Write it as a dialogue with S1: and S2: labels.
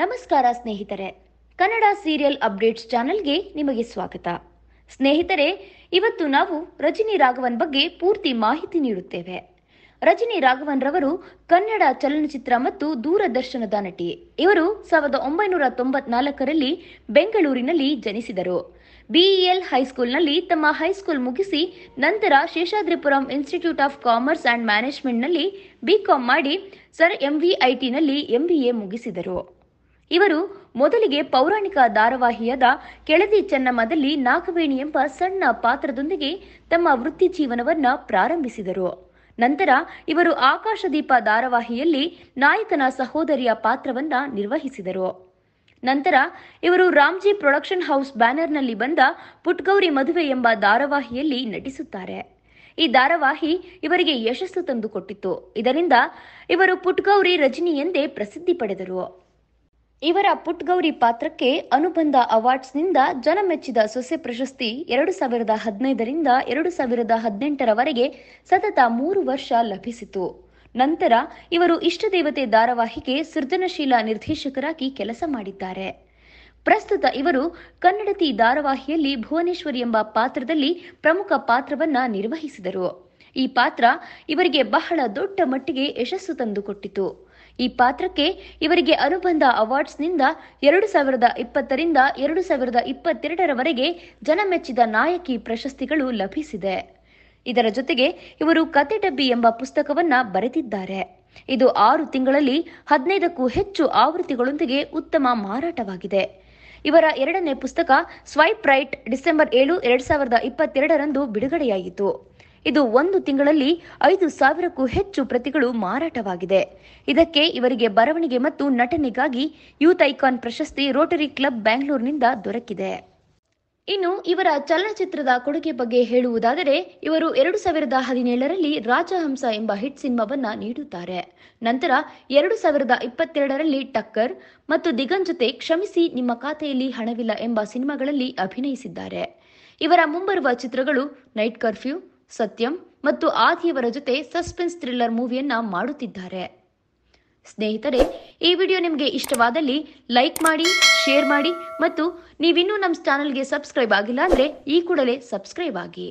S1: ನಮಸ್ಕಾರ ಸ್ನೇಹಿತರೆ Kannada serial updates ಚಾನೆಲ್ಗೆ ನಿಮಗೆ ಸ್ವಾಗತ ಸ್ನೇಹಿತರೆ ಇವತ್ತು ನಾವು ರಜಿನಿ ರಾಘವನ್ ಬಗ್ಗೆ ಪೂರ್ತಿ ಮಾಹಿತಿ ನೀಡುತ್ತೇವೆ ರಜನಿ ರಾಘವನ್ ರವರು ಕನ್ನಡ ಚಲನಚಿತ್ರ ಮತ್ತು ದೂರದರ್ಶನದ ನಟಿ ಇವರು ಸಾವಿರದ ಒಂಬೈನೂರ ತೊಂಬತ್ನಾಲ್ಕರಲ್ಲಿ ಬೆಂಗಳೂರಿನಲ್ಲಿ ಜನಿಸಿದರು ಬಿಇಎಲ್ ಹೈಸ್ಕೂಲ್ನಲ್ಲಿ ತಮ್ಮ ಹೈಸ್ಕೂಲ್ ಮುಗಿಸಿ ನಂತರ Seshadripuram institute of commerce and ಮ್ಯಾನೇಜ್ಮೆಂಟ್ನಲ್ಲಿ ಬಿಕಾಂ ಮಾಡಿ ಸರ್ ಎಂವಿಐಟಿನಲ್ಲಿ ಎಂಬಿಎ ಮುಗಿಸಿದರು ಇವರು ಮೊದಲಿಗೆ ಪೌರಾಣಿಕ ಧಾರಾವಾಹಿಯಾದ ಕೆಳದಿ ಚೆನ್ನಮ್ಮದಲ್ಲಿ ನಾಗವೇಣಿ ಎಂಬ ಸಣ್ಣ ಪಾತ್ರದೊಂದಿಗೆ ತಮ್ಮ ವೃತ್ತಿ ಜೀವನವನ್ನು ಪ್ರಾರಂಭಿಸಿದರು ನಂತರ ಇವರು ಆಕಾಶದೀಪ ಧಾರಾವಾಹಿಯಲ್ಲಿ ನಾಯಕನ ಸಹೋದರಿಯ ಪಾತ್ರವನ್ನ ನಿರ್ವಹಿಸಿದರು ನಂತರ ಇವರು ರಾಮ್ಜಿ ಪ್ರೊಡಕ್ಷನ್ ಹೌಸ್ ಬ್ಯಾನರ್ನಲ್ಲಿ ಬಂದ ಪುಟ್ಗೌರಿ ಮದುವೆ ಎಂಬ ಧಾರಾವಾಹಿಯಲ್ಲಿ ನಟಿಸುತ್ತಾರೆ ಈ ಧಾರಾವಾಹಿ ಇವರಿಗೆ ಯಶಸ್ಸು ತಂದುಕೊಟ್ಟಿತ್ತು ಇದರಿಂದ ಇವರು ಪುಟ್ಗೌರಿ ರಜನಿ ಎಂದೇ ಪ್ರಸಿದ್ಧಿ ಪಡೆದರು ಇವರ ಪುಟ್ಗೌರಿ ಪಾತ್ರಕ್ಕೆ ಅನುಬಂಧ ಅವಾರ್ಡ್ಸ್ನಿಂದ ಜನಮೆಚ್ಚಿದ ಸೊಸೆ ಪ್ರಶಸ್ತಿ ಎರಡು ಸಾವಿರದ ಹದಿನೈದರಿಂದ ಎರಡು ಸಾವಿರದ ಹದಿನೆಂಟರವರೆಗೆ ಸತತ ಮೂರು ವರ್ಷ ಲಭಿಸಿತು ನಂತರ ಇವರು ಇಷ್ಟದೇವತೆ ಧಾರಾವಾಹಿಗೆ ಸೃಜನಶೀಲ ನಿರ್ದೇಶಕರಾಗಿ ಕೆಲಸ ಮಾಡಿದ್ದಾರೆ ಪ್ರಸ್ತುತ ಇವರು ಕನ್ನಡತಿ ಧಾರಾವಾಹಿಯಲ್ಲಿ ಭುವನೇಶ್ವರಿ ಎಂಬ ಪಾತ್ರದಲ್ಲಿ ಪ್ರಮುಖ ಪಾತ್ರವನ್ನ ನಿರ್ವಹಿಸಿದರು ಈ ಪಾತ್ರ ಇವರಿಗೆ ಬಹಳ ದೊಡ್ಡ ಮಟ್ಟಿಗೆ ಯಶಸ್ಸು ತಂದುಕೊಟ್ಟಿತು ಈ ಪಾತ್ರಕ್ಕೆ ಇವರಿಗೆ ಅನುಬಂಧ ಅವಾರ್ಡ್ಸ್ನಿಂದ ಎರಡು ಸಾವಿರದ ಇಪ್ಪತ್ತರಿಂದ ಎರಡು ಸಾವಿರದ ಇಪ್ಪತ್ತೆರಡರವರೆಗೆ ಜನಮೆಚ್ಚಿದ ನಾಯಕಿ ಪ್ರಶಸ್ತಿಗಳು ಲಭಿಸಿದೆ ಇದರ ಜೊತೆಗೆ ಇವರು ಕತೆ ಡಬ್ಬಿ ಎಂಬ ಪುಸ್ತಕವನ್ನ ಬರೆದಿದ್ದಾರೆ ಇದು ಆರು ತಿಂಗಳಲ್ಲಿ ಹದಿನೈದಕ್ಕೂ ಹೆಚ್ಚು ಆವೃತ್ತಿಗಳೊಂದಿಗೆ ಉತ್ತಮ ಮಾರಾಟವಾಗಿದೆ ಇವರ ಎರಡನೇ ಪುಸ್ತಕ ಸ್ವೈಪ್ ರೈಟ್ ಡಿಸೆಂಬರ್ ಏಳು ಎರಡು ಸಾವಿರದ ಇಪ್ಪತ್ತೆರಡರಂದು ಬಿಡುಗಡೆಯಾಯಿತು ಇದು ಒಂದು ತಿಂಗಳಲ್ಲಿ ಐದು ಸಾವಿರಕ್ಕೂ ಹೆಚ್ಚು ಪ್ರತಿಗಳು ಮಾರಾಟವಾಗಿದೆ ಇದಕ್ಕೆ ಇವರಿಗೆ ಬರವಣಿಗೆ ಮತ್ತು ನಟನೆಗಾಗಿ ಯೂತ್ ಐಕಾನ್ ಪ್ರಶಸ್ತಿ ರೋಟರಿ ಕ್ಲಬ್ ಬ್ಯಾಂಗ್ಳೂರಿನಿಂದ ದೊರಕಿದೆ ಇನ್ನು ಇವರ ಚಲನಚಿತ್ರದ ಕೊಡುಗೆ ಬಗ್ಗೆ ಹೇಳುವುದಾದರೆ ಇವರು ಎರಡು ಸಾವಿರದ ಹದಿನೇಳರಲ್ಲಿ ರಾಜಹಂಸ ಎಂಬ ಹಿಟ್ ಸಿನಿಮಾವನ್ನ ನೀಡುತ್ತಾರೆ ನಂತರ ಎರಡು ಸಾವಿರದ ಇಪ್ಪತ್ತೆರಡರಲ್ಲಿ ಟಕ್ಕರ್ ಮತ್ತು ದಿಗನ್ ಜೊತೆ ಕ್ಷಮಿಸಿ ನಿಮ್ಮ ಖಾತೆಯಲ್ಲಿ ಹಣವಿಲ್ಲ ಎಂಬ ಸಿನಿಮಾಗಳಲ್ಲಿ ಅಭಿನಯಿಸಿದ್ದಾರೆ ಇವರ ಮುಂಬರುವ ಚಿತ್ರಗಳು ನೈಟ್ ಕರ್ಫ್ಯೂ ಸತ್ಯಂ ಮತ್ತು ಆದಿಯವರ ಜೊತೆ ಸಸ್ಪೆನ್ಸ್ ಥ್ರಿಲ್ಲರ್ ಮೂವಿಯನ್ನ ಮಾಡುತ್ತಿದ್ದಾರೆ ಸ್ನೇಹಿತರೆ ಈ ವಿಡಿಯೋ ನಿಮಗೆ ಇಷ್ಟವಾದಲ್ಲಿ ಲೈಕ್ ಮಾಡಿ ಶೇರ್ ಮಾಡಿ ಮತ್ತು ನೀವಿನ್ನೂ ನಮ್ಮ ಚಾನಲ್ಗೆ ಸಬ್ಸ್ಕ್ರೈಬ್ ಆಗಿಲ್ಲ ಅಂದರೆ ಈ ಕೂಡಲೇ ಸಬ್ಸ್ಕ್ರೈಬ್ ಆಗಿ